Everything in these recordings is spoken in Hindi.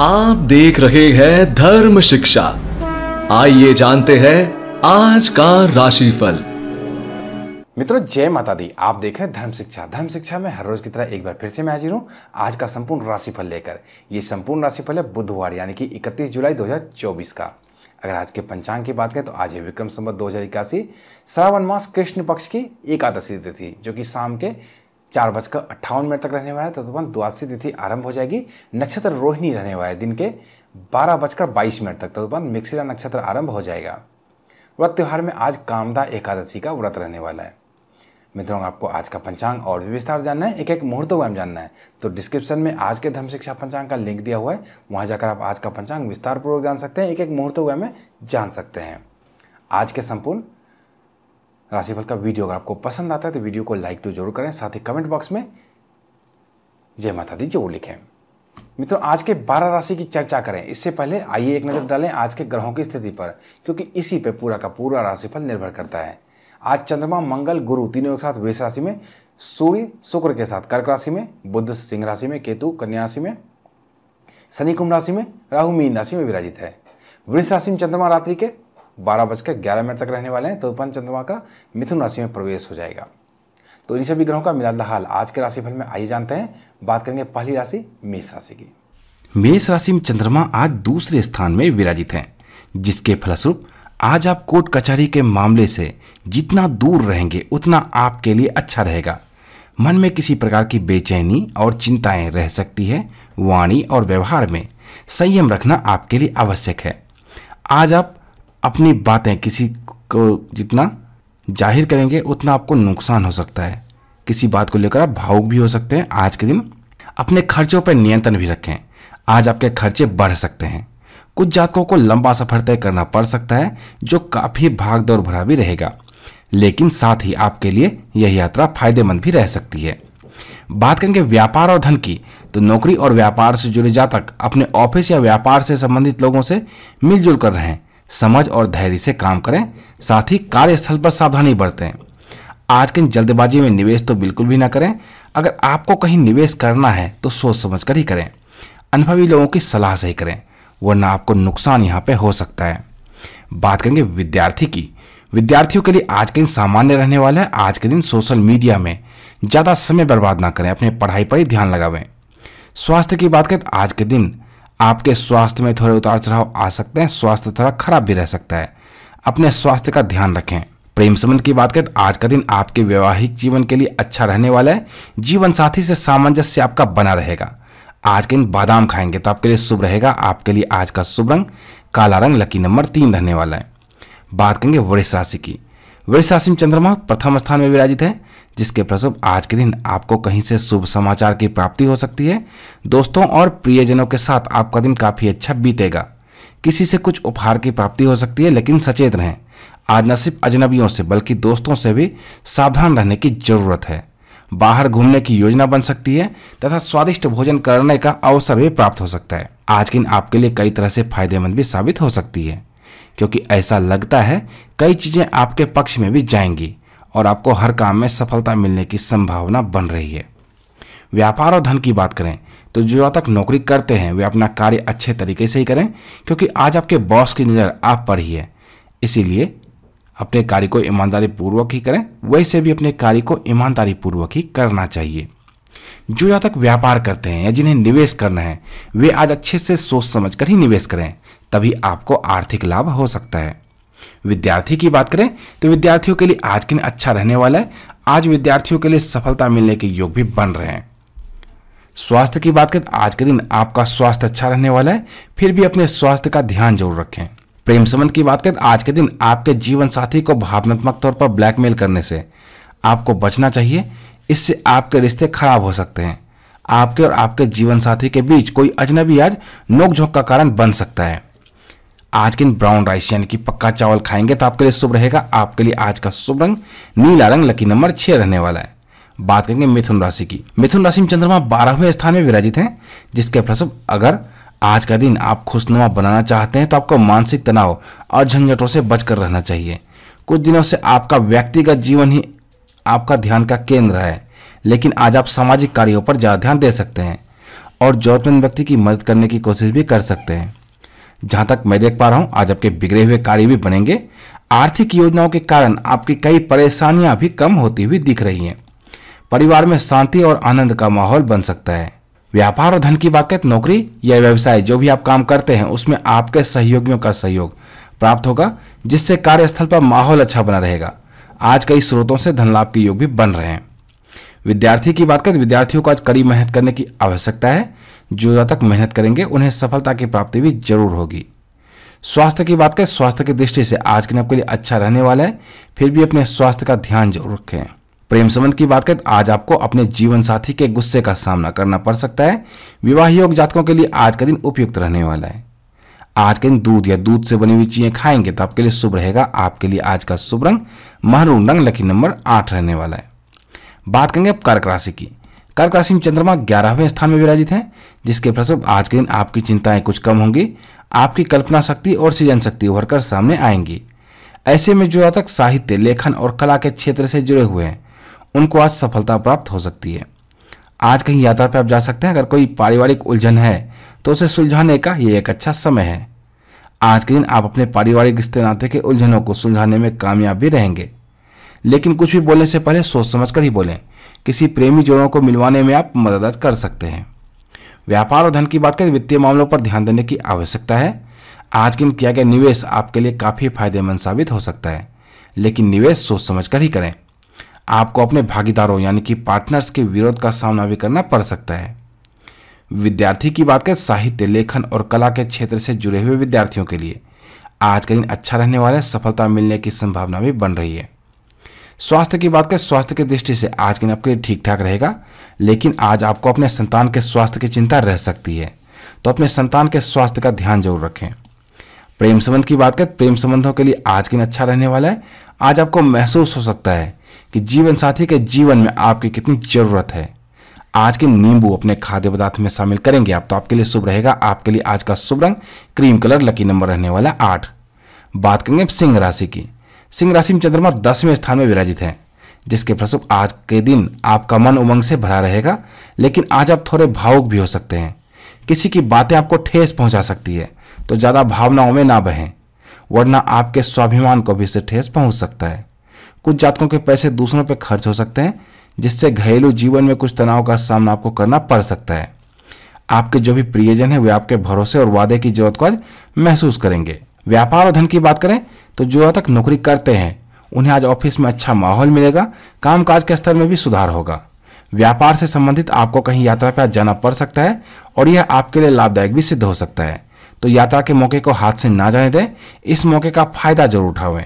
आप देख रहे हैं धर्म शिक्षा आइए जानते हैं आज का राशिफल मित्रों जय माता दी आप देख रहे हैं धर्म शिक्षा धर्म शिक्षा में हर रोज की तरह एक बार फिर से मैं हाजिर हूँ आज का संपूर्ण राशिफल लेकर ये संपूर्ण राशिफल है बुधवार यानी कि 31 जुलाई 2024 का अगर आज के पंचांग की बात करें तो आज है विक्रम संबत दो हजार इक्यासी श्रावण मास कृष्ण पक्ष की एकादशी तिथि जो कि शाम के चार बजकर अट्ठावन मिनट तक रहने वाला है तत्वन तो द्वादशी तिथि आरंभ हो जाएगी नक्षत्र रोहिणी रहने वाला है दिन के बारह बजकर बाईस मिनट तक तत्वन तो मिक्सिला नक्षत्र आरंभ हो जाएगा व्रत त्यौहार में आज कामदा एकादशी का व्रत रहने वाला है मित्रों आपको आज का पंचांग और भी विस्तार जानना है एक एक मुहूर्तों में जानना है तो डिस्क्रिप्शन में आज के धर्म शिक्षा पंचांग का लिंक दिया हुआ है वहाँ जाकर आप आज का पंचांग विस्तार पूर्वक जान सकते हैं एक एक मुहूर्तों में जान सकते हैं आज के संपूर्ण राशिफल का वीडियो अगर आपको पसंद आता है तो वीडियो को लाइक तो जरूर करें साथ ही कमेंट बॉक्स में जय माता दी जरूर लिखें मित्रों आज के 12 राशि की चर्चा करें इससे पहले आइए एक नज़र डालें आज के ग्रहों की स्थिति पर क्योंकि इसी पर पूरा का पूरा राशिफल निर्भर करता है आज चंद्रमा मंगल गुरु तीनों के साथ वृष राशि में सूर्य शुक्र के साथ कर्क राशि में बुद्ध सिंह राशि में केतु कन्या राशि में शनि कुंभ राशि में राहु मीन राशि में विराजित है वृष राशि में चंद्रमा रात्रि के बारह बजकर ग्यारह मिनट तक रहने वाले हैं तदुपन तो चंद्रमा का मिथुन राशि में प्रवेश हो जाएगा तो इन सभी ग्रहों का मिला हाल आज के राशिफल में आइए जानते हैं बात करेंगे पहली राशि मेष राशि की मेष राशि में चंद्रमा आज दूसरे स्थान में विराजित हैं जिसके फलस्वरूप आज आप कोर्ट कचहरी के मामले से जितना दूर रहेंगे उतना आपके लिए अच्छा रहेगा मन में किसी प्रकार की बेचैनी और चिंताएं रह सकती है वाणी और व्यवहार में संयम रखना आपके लिए आवश्यक है आज आप अपनी बातें किसी को जितना जाहिर करेंगे उतना आपको नुकसान हो सकता है किसी बात को लेकर आप भावुक भी हो सकते हैं आज के दिन अपने खर्चों पर नियंत्रण भी रखें आज आपके खर्चे बढ़ सकते हैं कुछ जातकों को लंबा सफर तय करना पड़ सकता है जो काफ़ी भागदौड़ भरा भी रहेगा लेकिन साथ ही आपके लिए यह यात्रा फायदेमंद भी रह सकती है बात करेंगे व्यापार और धन की तो नौकरी और व्यापार से जुड़े जातक अपने ऑफिस या व्यापार से संबंधित लोगों से मिलजुल कर रहें समझ और धैर्य से काम करें साथ ही कार्यस्थल पर सावधानी बरतें आज के जल्दबाजी में निवेश तो बिल्कुल भी ना करें अगर आपको कहीं निवेश करना है तो सोच समझ कर ही करें अनुभवी लोगों की सलाह से ही करें वरना आपको नुकसान यहाँ पे हो सकता है बात करेंगे विद्यार्थी की विद्यार्थियों के लिए आज के दिन सामान्य रहने वाला है आज के दिन सोशल मीडिया में ज़्यादा समय बर्बाद ना करें अपने पढ़ाई पर ही ध्यान लगावें स्वास्थ्य की बात करें तो आज के दिन आपके स्वास्थ्य में थोड़े उतार चढ़ाव आ सकते हैं स्वास्थ्य थोड़ा खराब भी रह सकता है अपने स्वास्थ्य का ध्यान रखें प्रेम संबंध की बात करें तो आज का दिन आपके वैवाहिक जीवन के लिए अच्छा रहने वाला है जीवन साथी से सामंजस्य आपका बना रहेगा आज के दिन बादाम खाएंगे तो आपके लिए शुभ रहेगा आपके लिए आज का शुभ रंग काला रंग लकी नंबर तीन रहने वाला है बात करेंगे वृक्ष राशि की वृक्ष राशि में चंद्रमा प्रथम स्थान में विराजित है जिसके प्रसुप आज के दिन आपको कहीं से शुभ समाचार की प्राप्ति हो सकती है दोस्तों और प्रियजनों के साथ आपका दिन काफ़ी अच्छा बीतेगा किसी से कुछ उपहार की प्राप्ति हो सकती है लेकिन सचेत रहें आज न सिर्फ अजनबियों से बल्कि दोस्तों से भी सावधान रहने की जरूरत है बाहर घूमने की योजना बन सकती है तथा स्वादिष्ट भोजन करने का अवसर भी प्राप्त हो सकता है आज के दिन आपके लिए कई तरह से फायदेमंद भी साबित हो सकती है क्योंकि ऐसा लगता है कई चीज़ें आपके पक्ष में भी जाएंगी और आपको हर काम में सफलता मिलने की संभावना बन रही है व्यापार और धन की बात करें तो जो तक नौकरी करते हैं वे अपना कार्य अच्छे तरीके से ही करें क्योंकि आज आपके बॉस की नज़र आप पर ही है इसीलिए अपने कार्य को ईमानदारी पूर्वक ही करें वैसे भी अपने कार्य को ईमानदारी पूर्वक ही करना चाहिए जो यहाँ तक व्यापार करते हैं या जिन्हें निवेश करना है वे आज अच्छे से सोच समझ कर ही निवेश करें तभी आपको आर्थिक लाभ हो सकता है विद्यार्थी की बात करें तो विद्यार्थियों के लिए आज के दिन अच्छा रहने वाला है आज विद्यार्थियों के लिए सफलता मिलने के योग भी बन रहे हैं स्वास्थ्य की बात करें तो आज के दिन आपका स्वास्थ्य अच्छा रहने वाला है फिर भी अपने स्वास्थ्य का ध्यान जरूर रखें प्रेम संबंध की बात करें तो आज के दिन आपके जीवन साथी को भावनात्मक तौर पर ब्लैकमेल करने से आपको बचना चाहिए इससे आपके रिश्ते खराब हो सकते हैं आपके और आपके जीवन साथी के बीच कोई अजनबी आज नोकझोंक का कारण बन सकता है आज के दिन ब्राउन राइस यानी कि पक्का चावल खाएंगे तो आपके लिए शुभ रहेगा आपके लिए आज का शुभ रंग नीला रंग लकी नंबर छह रहने वाला है बात करेंगे मिथुन राशि की मिथुन राशि में चंद्रमा बारहवें स्थान में विराजित हैं जिसके फलस्व अगर आज का दिन आप खुशनुमा बनाना चाहते हैं तो आपको मानसिक तनाव और झंझटों से बचकर रहना चाहिए कुछ दिनों से आपका व्यक्तिगत जीवन ही आपका ध्यान का केंद्र है लेकिन आज आप सामाजिक कार्यों पर ज़्यादा ध्यान दे सकते हैं और जरूरतमंद व्यक्ति की मदद करने की कोशिश भी कर सकते हैं जहां तक मैं देख पा रहा हूं आज आपके बिगड़े हुए कार्य भी बनेंगे आर्थिक योजनाओं के कारण आपकी कई परेशानियां भी कम होती हुई दिख रही हैं परिवार में शांति और आनंद का माहौल बन सकता है व्यापार और धन की बात करें नौकरी या व्यवसाय जो भी आप काम करते हैं उसमें आपके सहयोगियों का सहयोग प्राप्त होगा जिससे कार्यस्थल पर माहौल अच्छा बना रहेगा आज कई स्रोतों से धन लाभ के योग भी बन रहे हैं विद्यार्थी की बात करें विद्यार्थियों को आज कड़ी मेहनत करने की आवश्यकता है जो तक मेहनत करेंगे उन्हें सफलता की प्राप्ति भी जरूर होगी स्वास्थ्य की बात करें स्वास्थ्य की दृष्टि से आज के दिन आपके लिए अच्छा रहने वाला है फिर भी अपने स्वास्थ्य का ध्यान जरूर रखें प्रेम संबंध की बात करें आज आपको अपने जीवन साथी के गुस्से का सामना करना पड़ सकता है विवाह योग जातकों के लिए आज का दिन उपयुक्त रहने वाला है आज के दिन दूध या दूध से बनी हुई चीजें खाएंगे तो आपके लिए शुभ रहेगा आपके लिए आज का शुभ रंग महरूम रंग लकी नंबर आठ रहने वाला है बात करेंगे अब कर्क राशि की कर्क राशि में चंद्रमा ग्यारहवें स्थान में विराजित हैं जिसके फलस्वरूप आज के दिन आपकी चिंताएं कुछ कम होंगी आपकी कल्पना शक्ति और सृजन शक्ति उभर कर सामने आएंगी ऐसे में जो तक साहित्य लेखन और कला के क्षेत्र से जुड़े हुए हैं उनको आज सफलता प्राप्त हो सकती है आज कहीं यात्रा पर आप जा सकते हैं अगर कोई पारिवारिक उलझन है तो उसे सुलझाने का ये एक अच्छा समय है आज के दिन आप अपने पारिवारिक रिश्ते नाते के उलझनों को सुलझाने में कामयाब भी रहेंगे लेकिन कुछ भी बोलने से पहले सोच समझ कर ही बोलें किसी प्रेमी जोड़ों को मिलवाने में आप मदद कर सकते हैं व्यापार और धन की बात करें वित्तीय मामलों पर ध्यान देने की आवश्यकता है आज किन किया गया निवेश आपके लिए काफ़ी फायदेमंद साबित हो सकता है लेकिन निवेश सोच समझ कर ही करें आपको अपने भागीदारों यानी कि पार्टनर्स के विरोध का सामना भी करना पड़ सकता है विद्यार्थी की बात करें साहित्य लेखन और कला के क्षेत्र से जुड़े हुए विद्यार्थियों के लिए आज का दिन अच्छा रहने वाला है सफलता मिलने की संभावना भी बन रही है स्वास्थ्य की बात करें स्वास्थ्य की दृष्टि से आज के दिन आपके लिए ठीक ठाक रहेगा लेकिन आज आपको अपने संतान के स्वास्थ्य की चिंता रह सकती है तो अपने संतान के स्वास्थ्य का ध्यान जरूर रखें प्रेम संबंध की बात करें प्रेम संबंधों के लिए आज के दिन अच्छा रहने वाला है आज आपको महसूस हो सकता है कि जीवन साथी के जीवन में आपकी कितनी जरूरत है आज के नींबू अपने खाद्य पदार्थ में शामिल करेंगे आप तो आपके लिए शुभ रहेगा आपके लिए आज का शुभ रंग क्रीम कलर लकी नंबर रहने वाला आठ बात करेंगे सिंह राशि की सिंह राशि में चंद्रमा दसवें स्थान में विराजित हैं जिसके प्रसुप आज के दिन आपका मन उमंग से भरा रहेगा लेकिन आज आप थोड़े भावुक भी हो सकते हैं किसी की बातें आपको ठेस पहुंचा सकती है तो ज़्यादा भावनाओं में ना बहें वरना आपके स्वाभिमान को भी इससे ठेस पहुंच सकता है कुछ जातकों के पैसे दूसरों पर खर्च हो सकते हैं जिससे घरेलू जीवन में कुछ तनाव का सामना आपको करना पड़ सकता है आपके जो भी प्रियजन है वे आपके भरोसे और वादे की जरूरत को आज महसूस करेंगे व्यापार और धन की बात करें तो जो अब तक नौकरी करते हैं उन्हें आज ऑफिस में अच्छा माहौल मिलेगा कामकाज के स्तर में भी सुधार होगा व्यापार से संबंधित आपको कहीं यात्रा पर जाना पड़ सकता है और यह आपके लिए लाभदायक भी सिद्ध हो सकता है तो यात्रा के मौके को हाथ से ना जाने दें इस मौके का फायदा जरूर उठावें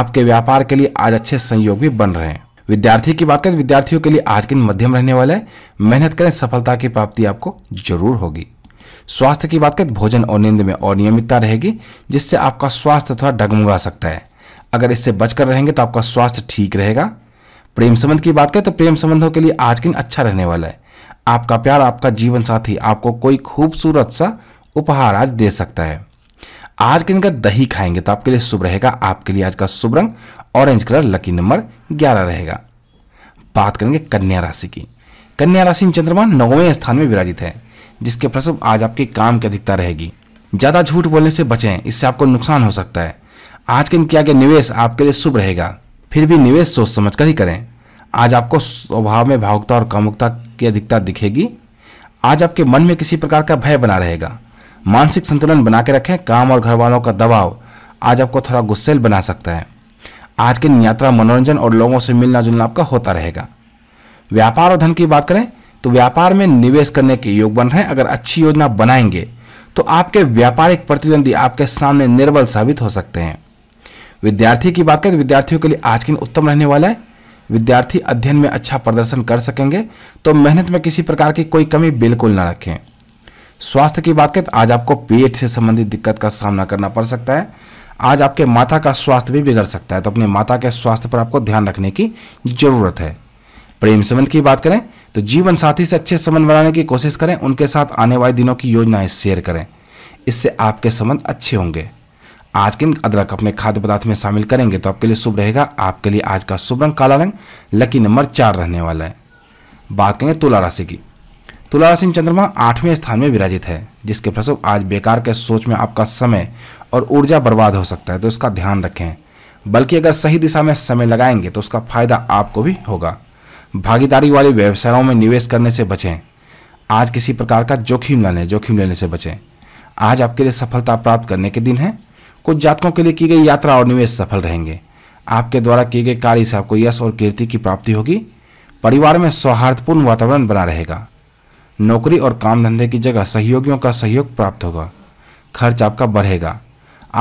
आपके व्यापार के लिए आज अच्छे संयोग भी बन रहे हैं विद्यार्थी की बात करें विद्यार्थियों के लिए आज के दिन मध्यम रहने वाले मेहनत करें सफलता की प्राप्ति आपको जरूर होगी स्वास्थ्य की बात करें तो भोजन और नींद में अनियमितता रहेगी जिससे आपका स्वास्थ्य थोड़ा डगमगा सकता है अगर इससे बचकर रहेंगे तो आपका स्वास्थ्य ठीक रहेगा प्रेम संबंध की बात करें तो प्रेम संबंधों के लिए आज दिन अच्छा रहने वाला है आपका प्यार आपका जीवन साथी आपको कोई खूबसूरत सा उपहार आज दे सकता है आज के दिन का दही खाएंगे तो आपके लिए शुभ रहेगा आपके लिए आज का शुभ रंग ऑरेंज कलर लकी नंबर ग्यारह रहेगा बात करेंगे कन्या राशि की कन्या राशि में चंद्रमा नौवें स्थान में विराजित है जिसके प्रसव आज आपके काम की अधिकता रहेगी ज़्यादा झूठ बोलने से बचें इससे आपको नुकसान हो सकता है आज के किया गया निवेश आपके लिए शुभ रहेगा फिर भी निवेश सोच समझ कर ही करें आज आपको स्वभाव में भावुकता और कामुकता की अधिकता दिखेगी आज आपके मन में किसी प्रकार का भय बना रहेगा मानसिक संतुलन बना के रखें काम और घर वालों का दबाव आज आपको थोड़ा गुस्सेल बना सकता है आज के यात्रा मनोरंजन और लोगों से मिलना जुलना आपका होता रहेगा व्यापार और धन की बात करें तो व्यापार में निवेश करने के योग बन रहे हैं अगर अच्छी योजना बनाएंगे तो आपके व्यापारिक प्रतिद्वंदी आपके सामने निर्बल साबित हो सकते हैं विद्यार्थी की बात करें तो विद्यार्थियों के लिए आज के दिन उत्तम रहने वाला है विद्यार्थी अध्ययन में अच्छा प्रदर्शन कर सकेंगे तो मेहनत में किसी प्रकार की कोई कमी बिल्कुल ना रखें स्वास्थ्य की बात करें तो आज आपको पेट से संबंधित दिक्कत का सामना करना पड़ सकता है आज आपके माता का स्वास्थ्य भी बिगड़ सकता है तो अपने माता के स्वास्थ्य पर आपको ध्यान रखने की जरूरत है प्रेम संबंध की बात करें तो जीवन साथी से अच्छे संबंध बनाने की कोशिश करें उनके साथ आने वाले दिनों की योजनाएं शेयर करें इससे आपके संबंध अच्छे होंगे आज के अदरक अपने खाद्य पदार्थ में शामिल करेंगे तो आपके लिए शुभ रहेगा आपके लिए आज का शुभ रंग काला रंग लकी नंबर चार रहने वाला है बात करेंगे तुला राशि की तुला राशि में चंद्रमा आठवें स्थान में विराजित है जिसके फलस्वरूप आज बेकार के सोच में आपका समय और ऊर्जा बर्बाद हो सकता है तो इसका ध्यान रखें बल्कि अगर सही दिशा में समय लगाएंगे तो उसका फायदा आपको भी होगा भागीदारी वाले व्यवसायों में निवेश करने से बचें आज किसी प्रकार का जोखिम न लें जोखिम लेने से बचें आज आपके लिए सफलता प्राप्त करने के दिन है कुछ जातकों के लिए की गई यात्रा और निवेश सफल रहेंगे आपके द्वारा किए गए कार्य से आपको यश और कीर्ति की प्राप्ति होगी परिवार में सौहार्दपूर्ण वातावरण बना रहेगा नौकरी और काम धंधे की जगह सहयोगियों का सहयोग प्राप्त होगा खर्च आपका बढ़ेगा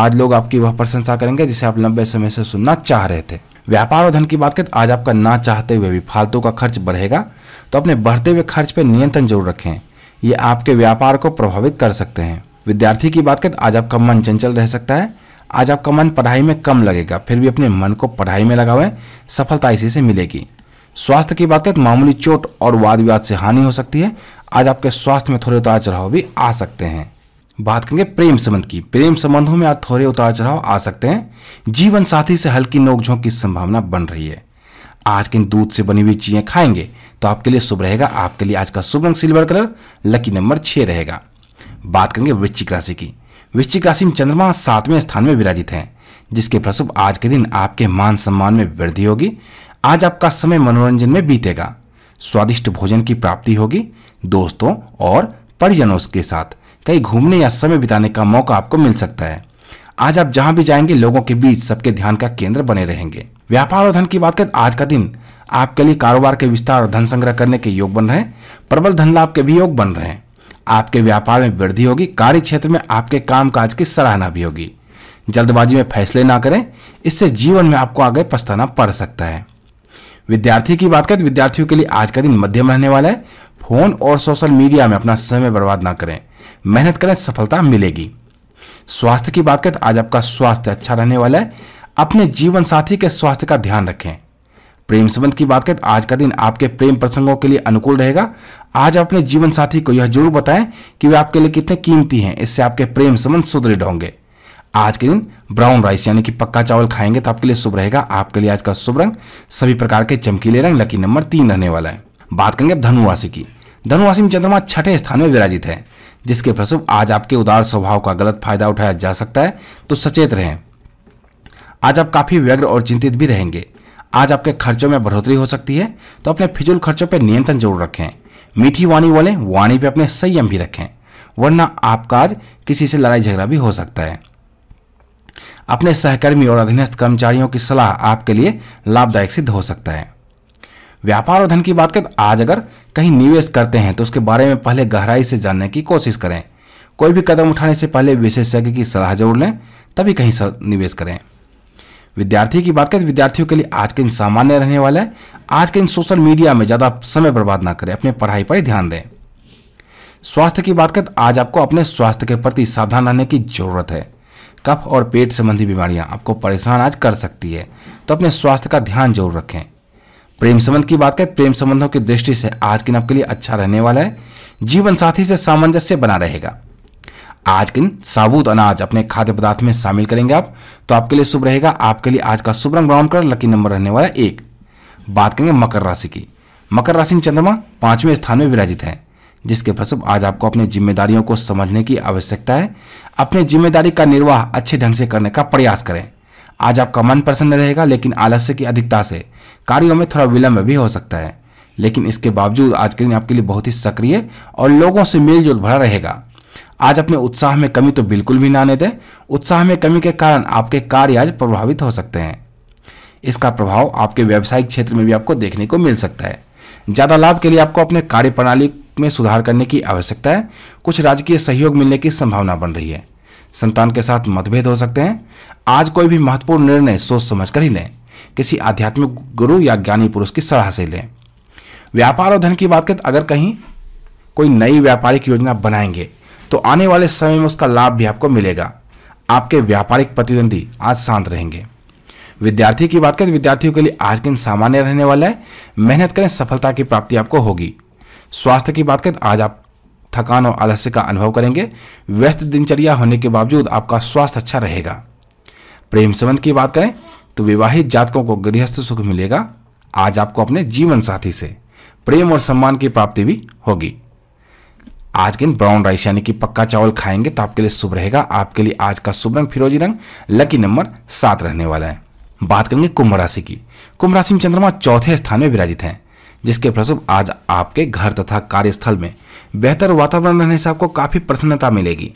आज लोग आपकी वह प्रशंसा करेंगे जिसे आप लंबे समय से सुनना चाह रहे थे व्यापार और धन की बात करें तो आज आपका ना चाहते हुए भी फालतू का खर्च बढ़ेगा तो अपने बढ़ते हुए खर्च पर नियंत्रण जरूर रखें ये आपके व्यापार को प्रभावित कर सकते हैं विद्यार्थी की बात करें तो आज आपका मन चंचल रह सकता है आज आपका मन पढ़ाई में कम लगेगा फिर भी अपने मन को पढ़ाई में लगावें सफलता इसी से मिलेगी स्वास्थ्य की बात करें तो मामूली चोट और वाद विवाद से हानि हो सकती है आज आपके स्वास्थ्य में थोड़े उतार चढ़ाव भी आ सकते हैं बात करेंगे प्रेम संबंध की प्रेम संबंधों में आज थोड़े उतार चढ़ाव आ सकते हैं जीवन साथी से हल्की नोकझोंक की संभावना बन रही है आज के दूध से बनी हुई चीजें खाएंगे तो आपके लिए शुभ रहेगा आपके लिए आज का शुभ रंग सिल्वर कलर लकी नंबर छह रहेगा बात करेंगे वृश्चिक राशि की वृश्चिक राशि में चंद्रमा सातवें स्थान में विराजित हैं जिसके प्रसुभ आज के दिन आपके मान सम्मान में वृद्धि होगी आज आपका समय मनोरंजन में बीतेगा स्वादिष्ट भोजन की प्राप्ति होगी दोस्तों और परिजनों के साथ कहीं घूमने या समय बिताने का मौका आपको मिल सकता है आज आप जहां भी जाएंगे लोगों के बीच सबके ध्यान का केंद्र बने रहेंगे व्यापार और धन की बात करें आज का दिन आपके लिए कारोबार के विस्तार और धन संग्रह करने के योग बन रहे हैं प्रबल धन लाभ के भी योग बन रहे हैं आपके व्यापार में वृद्धि होगी कार्य क्षेत्र में आपके काम काज की सराहना भी होगी जल्दबाजी में फैसले ना करें इससे जीवन में आपको आगे पछताना पड़ सकता है विद्यार्थी की बात करें तो विद्यार्थियों के लिए आज का दिन मध्यम रहने वाला है फोन और सोशल मीडिया में अपना समय बर्बाद ना करें मेहनत करें सफलता मिलेगी स्वास्थ्य की बात करें तो आज आपका स्वास्थ्य अच्छा रहने वाला है अपने जीवन साथी के स्वास्थ्य का ध्यान रखें प्रेम संबंध की बात करें तो आज का दिन आपके प्रेम प्रसंगों के लिए अनुकूल रहेगा आज अपने जीवन साथी को यह जरूर बताएं कि वे आपके लिए कितने कीमती हैं इससे आपके प्रेम संबंध सुदृढ़ होंगे आज के दिन ब्राउन राइस यानी कि पक्का चावल खाएंगे तो आपके लिए शुभ रहेगा आपके लिए आज का शुभ रंग सभी प्रकार के चमकीले रंग लकी नंबर तीन रहने वाला है बात करेंगे अब की धनु में चंद्रमा छठे स्थान में विराजित है जिसके फलस्वरूप आज आपके उदार स्वभाव का गलत फायदा उठाया जा सकता है तो सचेत रहें आज आप काफी व्यग्र और चिंतित भी रहेंगे आज आपके खर्चों में बढ़ोतरी हो सकती है तो अपने फिजूल खर्चों पर नियंत्रण जरूर रखें मीठी वाणी वाले वाणी पे अपने संयम भी रखें वरना आपका आज किसी से लड़ाई झगड़ा भी हो सकता है अपने सहकर्मी और अधीनस्थ कर्मचारियों की सलाह आपके लिए लाभदायक सिद्ध हो सकता है व्यापार और धन की बात करें आज अगर कहीं निवेश करते हैं तो उसके बारे में पहले गहराई से जानने की कोशिश करें कोई भी कदम उठाने से पहले विशेषज्ञ की सलाह जरूर लें तभी कहीं निवेश करें विद्यार्थी की बात करें विद्यार्थियों के लिए आज के दिन सामान्य रहने वाले हैं आज के दिन सोशल मीडिया में ज़्यादा समय बर्बाद ना करें अपने पढ़ाई पर ही ध्यान दें स्वास्थ्य की बात करें आज आपको अपने स्वास्थ्य के प्रति सावधान रहने की जरूरत है कफ और पेट संबंधी बीमारियां आपको परेशान आज कर सकती है तो अपने स्वास्थ्य का ध्यान जरूर रखें प्रेम संबंध की बात करें प्रेम संबंधों की दृष्टि से आज दिन आपके लिए अच्छा रहने वाला है जीवन साथी से सामंजस्य बना रहेगा आज के दिन साबुत अनाज अपने खाद्य पदार्थ में शामिल करेंगे आप तो आपके लिए शुभ रहेगा आपके लिए आज का शुभ रंग ब्राउन कलर लकी नंबर रहने वाला एक बात करेंगे मकर राशि की मकर राशि में चंद्रमा पांचवें स्थान में विराजित है जिसके फलस्वरूप आज आपको अपनी जिम्मेदारियों को समझने की आवश्यकता है अपनी जिम्मेदारी का निर्वाह अच्छे ढंग से करने का प्रयास करें आज आपका मन प्रसन्न रहेगा लेकिन आलस्य की अधिकता से कार्यों में थोड़ा विलंब भी हो सकता है लेकिन इसके बावजूद आज के दिन आपके लिए बहुत ही सक्रिय और लोगों से मेलजोल भरा रहेगा आज अपने उत्साह में कमी तो बिल्कुल भी ना आने दें उत्साह में कमी के कारण आपके कार्य आज प्रभावित हो सकते हैं इसका प्रभाव आपके व्यावसायिक क्षेत्र में भी आपको देखने को मिल सकता है ज़्यादा लाभ के लिए आपको अपने कार्यप्रणाली में सुधार करने की आवश्यकता है कुछ राजकीय सहयोग मिलने की संभावना बन रही है संतान के साथ मतभेद हो सकते हैं आज कोई भी महत्वपूर्ण निर्णय सोच समझ कर ही लें किसी आध्यात्मिक गुरु या ज्ञानी पुरुष की सलाह से लें व्यापार और धन की बात करें अगर कहीं कोई नई व्यापारिक योजना बनाएंगे तो आने वाले समय में उसका लाभ भी आपको मिलेगा आपके व्यापारिक प्रतिद्वंदी आज शांत रहेंगे विद्यार्थी की बात करें विद्यार्थियों के लिए आज दिन सामान्य रहने वाला है मेहनत करें सफलता की प्राप्ति आपको होगी स्वास्थ्य की बात करें आज आप थकान और आलस्य का अनुभव करेंगे व्यस्त दिनचर्या होने के बावजूद आपका स्वास्थ्य अच्छा रहेगा प्रेम संबंध की बात करें तो विवाहित जातकों को गृहस्थ सुख मिलेगा आज आपको अपने जीवन साथी से प्रेम और सम्मान की प्राप्ति भी होगी आज के दिन ब्राउन राइस यानी कि पक्का चावल खाएंगे तो आपके लिए शुभ रहेगा आपके लिए आज का शुभ रंग फिरोजी रंग लकी नंबर सात रहने वाला है बात करेंगे कुंभ राशि की कुंभ राशि में चंद्रमा चौथे स्थान में विराजित हैं जिसके फलस्व आज आपके घर तथा कार्यस्थल में बेहतर वातावरण रहने से आपको काफी प्रसन्नता मिलेगी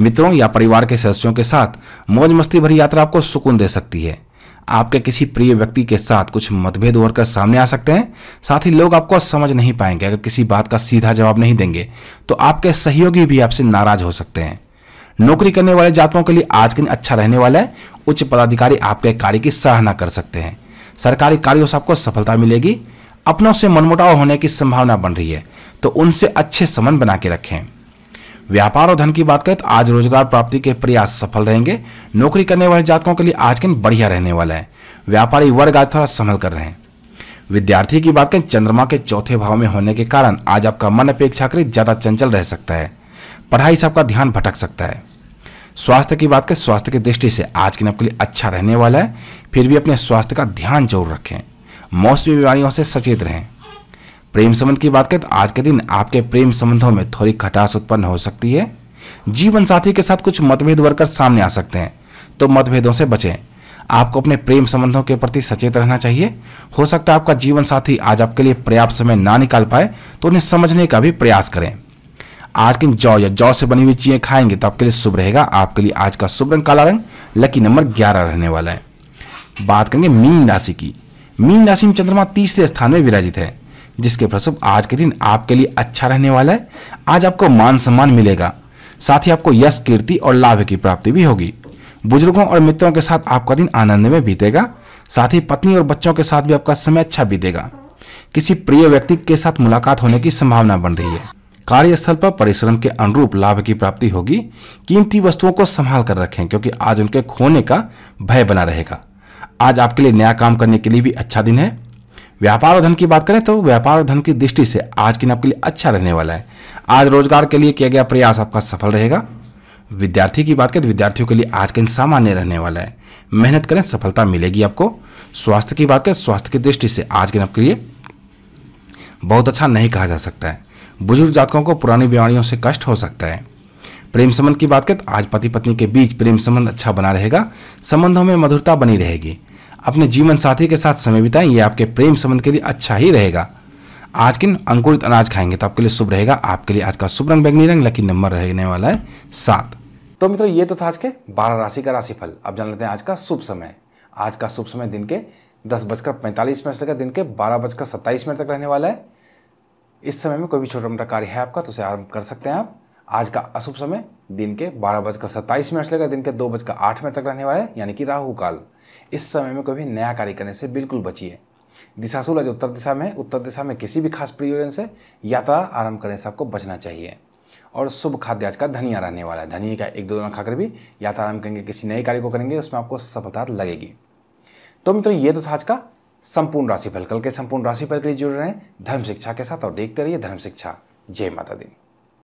मित्रों या परिवार के सदस्यों के साथ मौज मस्ती भरी यात्रा आपको सुकून दे सकती है आपके किसी प्रिय व्यक्ति के साथ कुछ मतभेद उभर कर सामने आ सकते हैं साथ ही लोग आपको समझ नहीं पाएंगे अगर किसी बात का सीधा जवाब नहीं देंगे तो आपके सहयोगी भी आपसे नाराज हो सकते हैं नौकरी करने वाले जातकों के लिए आज के दिन अच्छा रहने वाला है उच्च पदाधिकारी आपके कार्य की सराहना कर सकते हैं सरकारी कार्यों से आपको सफलता मिलेगी अपनों से मनमुटाव होने की संभावना बन रही है तो उनसे अच्छे संबंध बना के रखें व्यापार और धन की बात करें तो आज रोजगार प्राप्ति के प्रयास सफल रहेंगे नौकरी करने वाले जातकों के लिए आज के दिन बढ़िया रहने वाला है व्यापारी वर्ग आज थोड़ा संभल कर रहे हैं विद्यार्थी की बात करें चंद्रमा के चौथे भाव में होने के कारण आज आपका मन अपेक्षाकृत ज़्यादा चंचल रह सकता है पढ़ाई से आपका ध्यान भटक सकता है स्वास्थ्य की बात करें स्वास्थ्य की दृष्टि से आज के दिन आपके लिए अच्छा रहने वाला है फिर भी अपने स्वास्थ्य का ध्यान जरूर रखें मौसमी बीमारियों से सचेत रहें प्रेम संबंध की बात करें तो आज के दिन आपके प्रेम संबंधों में थोड़ी खटास उत्पन्न हो सकती है जीवन साथी के साथ कुछ मतभेद वर्कर सामने आ सकते हैं तो मतभेदों से बचें आपको अपने प्रेम संबंधों के प्रति सचेत रहना चाहिए हो सकता है आपका जीवन साथी आज आपके लिए पर्याप्त समय ना निकाल पाए तो उन्हें समझने का भी प्रयास करें आज के जौ या जौ से बनी हुई चीजें खाएंगे तो आपके लिए शुभ रहेगा आपके लिए आज का शुभ रंग काला रंग लकी नंबर ग्यारह रहने वाला है बात करेंगे मीन राशि की मीन राशि में चंद्रमा तीसरे स्थान में विराजित है जिसके प्रसव आज के दिन आपके लिए अच्छा रहने वाला है आज आपको मान सम्मान मिलेगा साथ ही आपको यश कीर्ति और लाभ की प्राप्ति भी होगी बुजुर्गों और मित्रों के साथ आपका दिन आनंद में बीतेगा साथ ही पत्नी और बच्चों के साथ भी आपका समय अच्छा बीतेगा किसी प्रिय व्यक्ति के साथ मुलाकात होने की संभावना बन रही है कार्यस्थल पर परिश्रम के अनुरूप लाभ की प्राप्ति होगी कीमती वस्तुओं को संभाल कर रखें क्योंकि आज उनके खोने का भय बना रहेगा आज आपके लिए नया काम करने के लिए भी अच्छा दिन है व्यापार और धन की बात करें तो व्यापार और धन की दृष्टि से आज के दिन आपके लिए अच्छा रहने वाला है आज रोजगार के लिए किया गया प्रयास आपका सफल रहेगा विद्यार्थी की बात करें तो विद्यार्थियों के लिए आज का दिन सामान्य रहने वाला है मेहनत करें सफलता मिलेगी आपको स्वास्थ्य की बात करें स्वास्थ्य की दृष्टि से आज के दिन आपके लिए बहुत अच्छा नहीं कहा जा सकता है बुजुर्ग जातकों को पुरानी बीमारियों से कष्ट हो सकता है प्रेम संबंध की बात करें तो आज पति पत्नी के बीच प्रेम संबंध अच्छा बना रहेगा संबंधों में मधुरता बनी रहेगी अपने जीवन साथी के साथ समय बिताएं ये आपके प्रेम संबंध के लिए अच्छा ही रहेगा आज किन अंकुरित अनाज खाएंगे तो आपके लिए शुभ रहेगा आपके लिए आज का शुभ रंग बैगनी रंग लकी नंबर रहने वाला है सात तो मित्रों ये तो था आज के बारह राशि का राशिफल अब जान लेते हैं आज का शुभ समय आज का शुभ समय दिन के दस बजकर पैंतालीस मिनट से लेकर दिन के बारह बजकर सत्ताईस मिनट तक रहने वाला है इस समय में कोई भी छोटा मोटा कार्य है आपका तो उसे आरंभ कर सकते हैं आप आज का अशुभ समय दिन के बारह बजकर सत्ताईस मिनट से लेकर दिन के दो बजकर आठ मिनट तक रहने वाला है यानी कि राहु काल इस समय में कोई भी नया कार्य करने से बिल्कुल बचिए दिशा आज उत्तर दिशा में उत्तर दिशा में किसी भी खास प्रयोजन से यात्रा आरंभ करने से आपको बचना चाहिए और शुभ खाद्य आज का धनिया रहने वाला है धनिया का एक दो दाना खाकर भी यात्रा आरंभ करेंगे किसी नए कार्य को करेंगे उसमें आपको सफलता लगेगी तो मित्रों ये तो था आज का संपूर्ण राशिफल कल के संपूर्ण राशिफल के लिए जुड़ रहे हैं धर्म शिक्षा के साथ और देखते रहिए धर्म शिक्षा जय माता दी